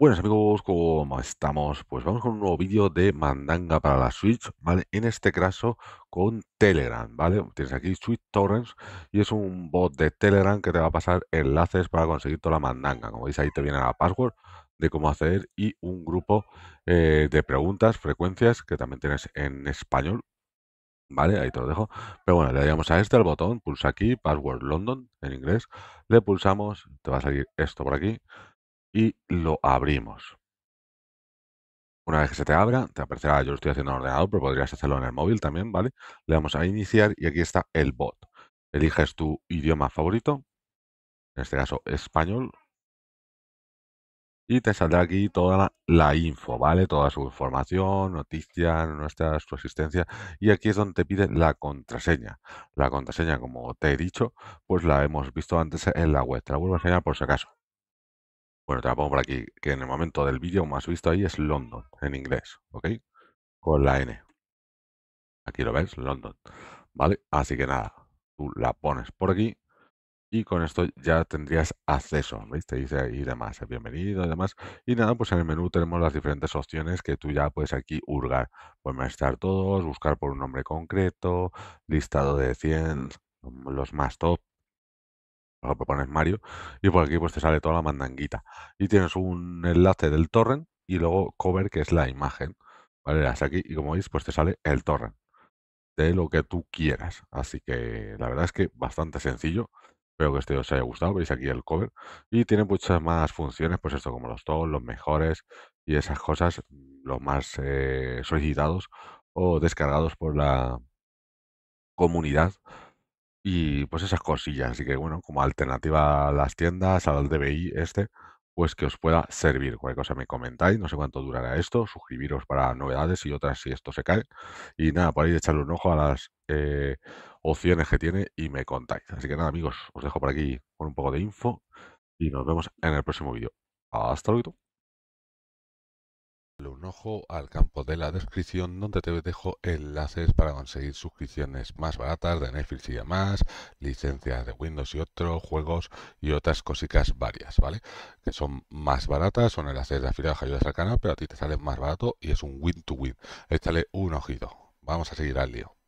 Buenas amigos, ¿cómo estamos? Pues vamos con un nuevo vídeo de Mandanga para la Switch, ¿vale? En este caso con Telegram, ¿vale? Tienes aquí Switch Torrents y es un bot de Telegram que te va a pasar enlaces para conseguir toda la Mandanga. Como veis ahí te viene la password de cómo hacer y un grupo eh, de preguntas, frecuencias que también tienes en español, ¿vale? Ahí te lo dejo. Pero bueno, le damos a este el botón, pulsa aquí, password London en inglés, le pulsamos, te va a salir esto por aquí y lo abrimos. Una vez que se te abra, te aparecerá, yo lo estoy haciendo en ordenador, pero podrías hacerlo en el móvil también, ¿vale? Le damos a iniciar y aquí está el bot. Eliges tu idioma favorito, en este caso español, y te saldrá aquí toda la, info, ¿vale? Toda su información, noticias, nuestra su asistencia. Y aquí es donde te pide la contraseña. La contraseña, como te he dicho, pues la hemos visto antes en la web. Te la vuelvo a enseñar por si acaso. Bueno, te la pongo por aquí, que en el momento del vídeo más visto ahí es London, en inglés, ¿ok? Con la N. Aquí lo ves, London, ¿vale? Así que nada, tú la pones por aquí y con esto ya tendrías acceso, ¿veis? Te dice ahí demás, bienvenido y demás. Y nada, pues en el menú tenemos las diferentes opciones que tú ya puedes aquí hurgar. Puedes estar todos, buscar por un nombre concreto, listado de 100, los más top, ejemplo pones Mario y por aquí pues te sale toda la mandanguita. Y tienes un enlace del torrent y luego cover que es la imagen. Vale, hasta aquí y como veis pues te sale el torrent de lo que tú quieras. Así que la verdad es que bastante sencillo. Espero que este os haya gustado. Veis aquí el cover. Y tiene muchas más funciones, pues esto como los todos, los mejores y esas cosas, mm, los más eh, solicitados o descargados por la comunidad y pues esas cosillas, así que bueno, como alternativa a las tiendas, al DBI este, pues que os pueda servir. Cualquier cosa me comentáis, no sé cuánto durará esto, suscribiros para novedades y otras si esto se cae. Y nada, podéis echarle un ojo a las eh, opciones que tiene y me contáis. Así que nada, amigos, os dejo por aquí con un poco de info y nos vemos en el próximo vídeo. Hasta luego un ojo al campo de la descripción donde te dejo enlaces para conseguir suscripciones más baratas de Netflix y demás, licencias de Windows y otros, juegos y otras cositas varias, ¿vale? Que son más baratas, son enlaces de afiliados que ayudas al canal, pero a ti te sale más barato y es un win-to-win. -win. Échale un ojito. Vamos a seguir al lío.